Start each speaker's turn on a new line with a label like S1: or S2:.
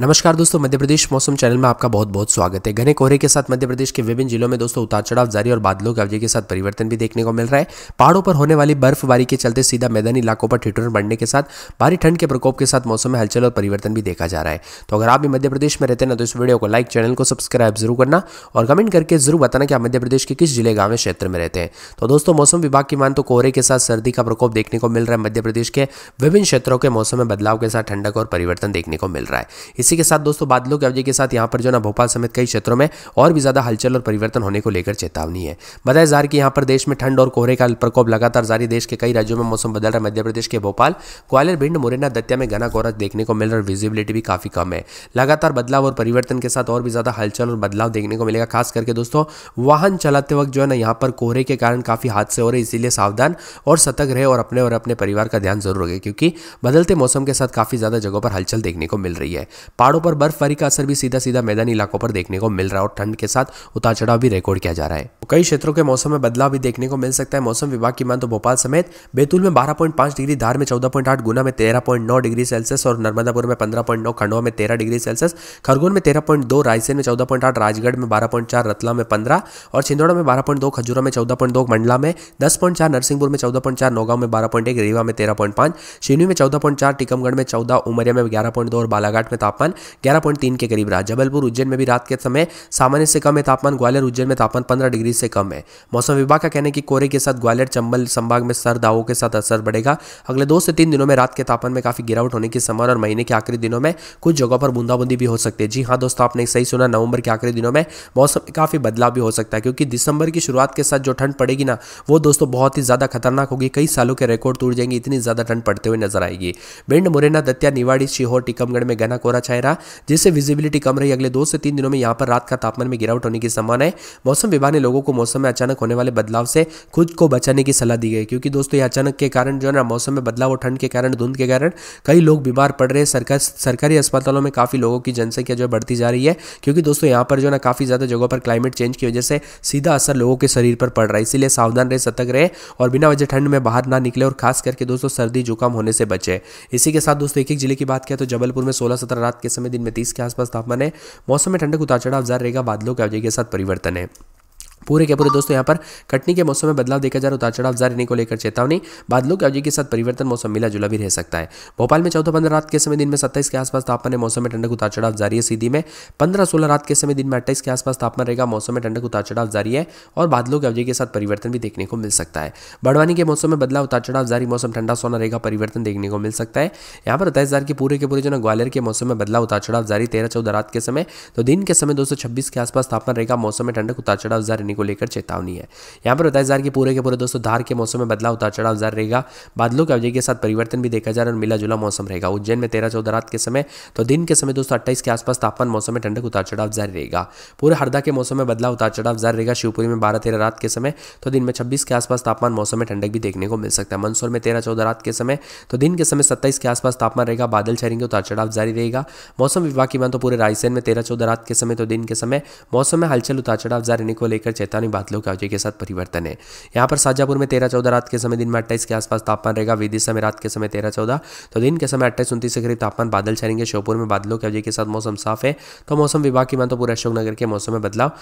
S1: नमस्कार दोस्तों मध्य प्रदेश मौसम चैनल में आपका बहुत बहुत स्वागत है घने कोहरे के साथ मध्य प्रदेश के विभिन्न जिलों में दोस्तों उतार चढ़ाव जारी और बादलों के अवधि के साथ परिवर्तन भी देखने को मिल रहा है पहाड़ों पर होने वाली बर्फबारी के चलते सीधा मैदानी इलाकों पर ठिठुरन बढ़ने के साथ भारी ठंड के प्रकोप के साथ मौसम में हलचल और परिवर्तन भी देखा जा रहा है तो अगर आप भी मध्य प्रदेश में रहते ना तो इस वीडियो को लाइक चैनल को सब्सक्राइब जरूर करना और कमेंट करके जरूर बताना कि आप मध्य प्रदेश के किस जिले गांव क्षेत्र में रहते हैं तो दोस्तों मौसम विभाग की मान तो कोहरे के साथ सर्दी का प्रकोप देखने को मिल रहा है मध्य प्रदेश के विभिन्न क्षेत्रों के मौसम में बदलाव के साथ ठंडक और परिवर्तन देखने को मिल रहा है इसी के साथ दोस्तों बादलों की अवधि के साथ यहाँ पर जो ना भोपाल समेत कई क्षेत्रों में और भी ज्यादा हलचल और परिवर्तन होने को लेकर चेतावनी है बताया जा रहा कि यहाँ पर देश में ठंड और कोहरे का प्रकोप लगातार जारी देश के कई राज्यों में मौसम बदल रहा है मध्य प्रदेश के भोपाल ग्वालियर भिंड मुरैना दत्या में घना कोहरा देखने को मिल रहा है विजिबिलिटी भी काफी कम है लगातार बदलाव और परिवर्तन के साथ और भी ज्यादा हलचल और बदलाव देखने को मिलेगा खास करके दोस्तों वाहन चलाते वक्त जो है ना यहाँ पर कोहरे के कारण काफी हादसे हो रहे इसीलिए सावधान और सतर्क रहे और अपने और अपने परिवार का ध्यान जरूर रखें क्योंकि बदलते मौसम के साथ काफी ज्यादा जगहों पर हलचल देखने को मिल रही है पहाड़ों पर बर्फबारी का असर भी सीधा सीधा मैदानी इलाकों पर देखने को मिल रहा है और ठंड के साथ उतार चढ़ाव भी रिकॉर्ड किया जा रहा है कई क्षेत्रों के मौसम में बदलाव भी देखने को मिल सकता है मौसम विभाग की मान तो भोपाल समेत बैतूल में बारह डिग्री धार में चौदह गुना में तेरह डिग्री सेल्सियस और नर्मदापुर में नौ खंडवा में तेरह डिग्री सेल्सियस खरगोन में दो रायसेन में आठ राजगढ़ में चार रतला में पंद्रह और छिंदौड़ा में बारह पॉइंट दो खजुरा में चौदह पॉइंट दो मंडला में दस पॉइंट चार नरसिंहपुर में चौदह पॉइंट चार नौगांव में बारह पॉइंट एक रीवा में तेरह पॉइंट पांच शिवनी में चौदह पॉइंट चार टीकमगढ़ में चौदह उमरिया में ग्यारह पॉइंट दो और बालाघाट में तापमान तापमान ग्यारह के करीब रहा जबलपुर उज्जैन में भी रात के समय सामान्य से कम है तापमान ग्वालियर उज्जैन में तापमान पंद्रह डिग्री से कम है मौसम विभाग का कहना है कि कोहरे के साथ ग्वालियर चंबल संभाग में सर्द दावों के साथ असर बढ़ेगा अगले दो से तीन दिनों में रात के तापमान में काफी गिरावट होने की संभावना और महीने के आखिरी दिनों में कुछ जगहों पर बूंदाबूंदी भी हो सकती है जी हाँ दोस्तों आपने सही सुना नवंबर के आखिरी दिनों में मौसम काफी बदलाव भी हो सकता है क्योंकि दिसंबर की शुरुआत के साथ जो ठंड पड़ेगी ना वो दोस्तों बहुत ही ज्यादा खतरनाक होगी कई सालों के रिकॉर्ड टूट जाएंगे इतनी ज्यादा ठंड पड़ते हुए नजर आएगी भिंड मुरैना दत्या निवाड़ी शिहोर टीकमगढ़ में घना कोहरा अच्छा रहा जिससे विजिबिलिटी कम रही अगले दो से तीन दिनों में यहाँ पर रात का तापमान में गिरावट होने की संभावना है मौसम विभाग ने लोगों को मौसम में अचानक होने वाले बदलाव से खुद को बचाने की सलाह दी गई क्योंकि दोस्तों ये अचानक के कारण जो है ना मौसम में बदलाव और ठंड के कारण धुंध के कारण कई लोग बीमार पड़ रहे हैं सरकारी अस्पतालों में काफ़ी लोगों की जनसंख्या जो बढ़ती जा रही है क्योंकि दोस्तों यहाँ पर जो है ना काफ़ी ज़्यादा जगहों पर क्लाइमेट चेंज की वजह से सीधा असर लोगों के शरीर पर पड़ रहा है इसीलिए सावधान रहे सतर्क रहे और बिना वजह ठंड में बाहर ना निकले और खास करके दोस्तों सर्दी जुकाम होने से बचे इसी के साथ दोस्तों एक एक जिले की बात करें तो जबलपुर में सोलह सत्रह रात के समय दिन में तीस के आसपास तापमान है मौसम में ठंडक उतार चढ़ाव जार रहेगा बादलों के अवजय के साथ परिवर्तन है पूरे के पूरे दोस्तों यहाँ पर कटनी के मौसम में बदलाव देखा जा रहा है उतार चढ़ाव जारी रहने को लेकर चेतावनी बादलों की अवजी के साथ परिवर्तन मौसम मिला जुला भी रह सकता है भोपाल में चौदह पंद्रह रात के समय दिन में सत्ताईस के आसपास तापमान मौसम में ठंडक उतार चढ़ाव जारी है सीधी में पंद्रह सोलह रात के समय दिन में अट्ठाईस के आसपास तापमान रहेगा मौसम में ठंडक उतार चढ़ाव जारी है और बादलों की अवजी के साथ परिवर्तन भी देखने को मिल सकता है बड़वानी के मौसम में बदलाव उतार चढ़ाव जारी मौसम ठंडा सोना रहेगा परिवर्तन देखने को मिल सकता है यहाँ पर उतार हजार के पूरे के पूरे जो ग्वालियर के मौसम में बदलाव उतार चढ़ाव जारी तेरह चौदह रात के समय तो दिन के समय दो के आसपास तापमान रहेगा मौसम में ठंडक उतार चढ़ाव जारी करने को लेकर चेतावनी है यहाँ पर बताया जा रहा है कि पूरे के पूरे दोस्तों धार के मौसम में बदलाव उतार चढ़ाव जारी रहेगा बादलों के अवजय के साथ परिवर्तन भी देखा जा रहा है और मिला जुला मौसम रहेगा उज्जैन में तेरह चौदह रात के समय तो दिन के समय दोस्तों अट्ठाईस के आसपास तापमान मौसम में ठंडक उतार चढ़ाव जारी रहेगा पूरे हरदा के मौसम में बदलाव उतार चढ़ाव जारी रहेगा शिवपुरी में बारह तेरह रात के समय तो दिन में छब्बीस के आसपास तापमान मौसम में ठंडक भी देखने को मिल सकता है मंदसौर में तेरह चौदह रात के समय तो दिन के समय सत्ताईस के आसपास तापमान रहेगा बादल छाएंगे उतार चढ़ाव जारी रहेगा मौसम विभाग की मान तो पूरे रायसेन में तेरह चौदह रात के समय तो दिन के समय मौसम में हलचल उतार चढ़ाव जारी को लेकर चेतावनी बादलों के अवजय के साथ परिवर्तन है यहाँ पर साजापुर में तेरह चौदह रात के समय दिन में अट्ठाईस के आसपास तापमान रहेगा विदिशा में रात के समय तेरह चौदह तो दिन के समय अट्ठाईस उन्तीस के करीब तापमान बादल छाएंगे श्योपुर में बादलों के अवजय के साथ मौसम साफ है तो मौसम विभाग की मान तो पूरे अशोकनगर के मौसम में बदलाव